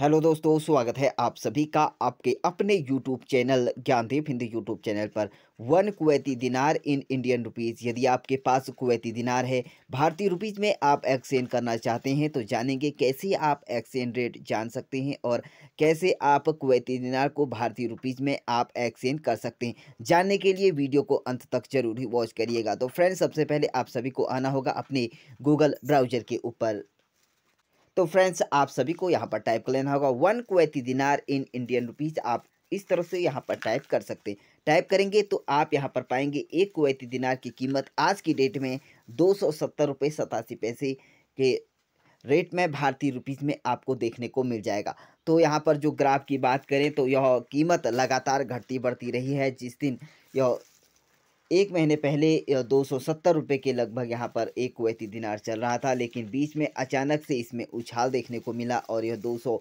hello दोस्तों स्वागत है आप सभी का आपके अपने YouTube channel Gyandev Hindi YouTube channel पर one Kuwaiti dinar in Indian rupees यदि आपके पास कुवैती दिनार है भारतीय रुपीज़ में आप एक्सचेंज करना चाहते हैं तो जानेंगे कैसे आप एक्सचेंज रेट जान सकते हैं और कैसे आप कुवैती दिनार को भारतीय रुपीज़ में आप एक्सचेंज कर सकते हैं जानने के लिए वीडियो को अंत तक जरूर ही वॉच करिएगा तो फ्रेंड्स सबसे पहले आप सभी को आना होगा अपने गूगल ब्राउजर के ऊपर तो फ्रेंड्स आप सभी को यहाँ पर टाइप कर लेना होगा one Kuwaiti dinar in Indian rupees आप इस तरह से यहाँ पर टाइप कर सकते हैं टाइप करेंगे तो आप यहाँ पर पाएंगे एक कुवैती दिनार की कीमत आज की डेट में दो सौ सत्तर रुपये सतासी पैसे के रेट में भारतीय रुपीज़ में आपको देखने को मिल जाएगा तो यहाँ पर जो ग्राफ की बात करें तो यह कीमत लगातार घटती बढ़ती रही है जिस दिन यह एक महीने पहले दो सौ सत्तर रुपये के लगभग यहाँ पर एक कुवैती दिनार चल रहा था लेकिन बीच में अचानक से इसमें उछाल देखने को मिला और यह दो सौ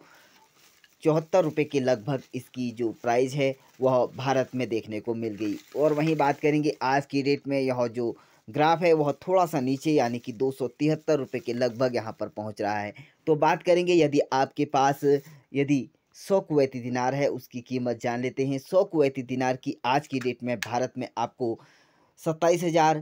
चौहत्तर रुपये के लगभग इसकी जो प्राइस है वह भारत में देखने को मिल गई और वहीं बात करेंगे आज की डेट में यह जो ग्राफ है वह थोड़ा सा नीचे यानी कि दो सौ तिहत्तर रुपये के लगभग यहाँ पर पहुँच रहा है तो बात करेंगे यदि आपके पास यदि सौ कुवैती दिनार है उसकी कीमत जान लेते हैं सौ कुवैती दिनार की आज की डेट में भारत में आपको सत्ताईस हज़ार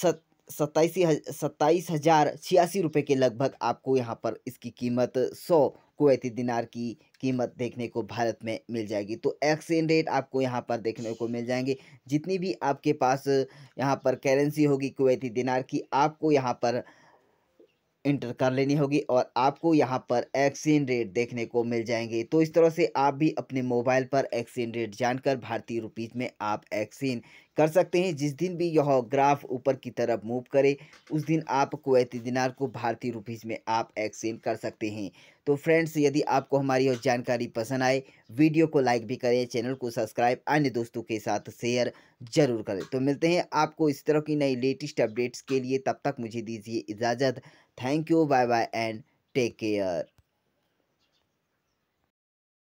सत्ताईस सत्ताईस हज़ार छियासी रुपये के लगभग आपको यहाँ पर इसकी कीमत सौ कुवैती दिनार की कीमत देखने को भारत में मिल जाएगी तो एक्सचेंज रेट आपको यहाँ पर देखने को मिल जाएंगे जितनी भी आपके पास यहाँ पर करेंसी होगी कुवैती दिनार की आपको यहाँ पर इंटर कर लेनी होगी और आपको यहाँ पर एक्सचेंज रेट देखने को मिल जाएंगे तो इस तरह से आप भी अपने मोबाइल पर एक्सचेंज रेट जानकर भारतीय रुपीज़ में आप एक्सचेंज कर सकते हैं जिस दिन भी यह ग्राफ ऊपर की तरफ मूव करे उस दिन आप कुवैती दिनार को भारतीय रुपीज़ में आप एक्सचेंज कर सकते हैं तो फ्रेंड्स यदि आपको हमारी यह जानकारी पसंद आए वीडियो को लाइक भी करें चैनल को सब्सक्राइब अन्य दोस्तों के साथ शेयर जरूर करें तो मिलते हैं आपको इस तरह की नई लेटेस्ट अपडेट्स के लिए तब तक मुझे दीजिए इजाज़त thank you bye bye and take care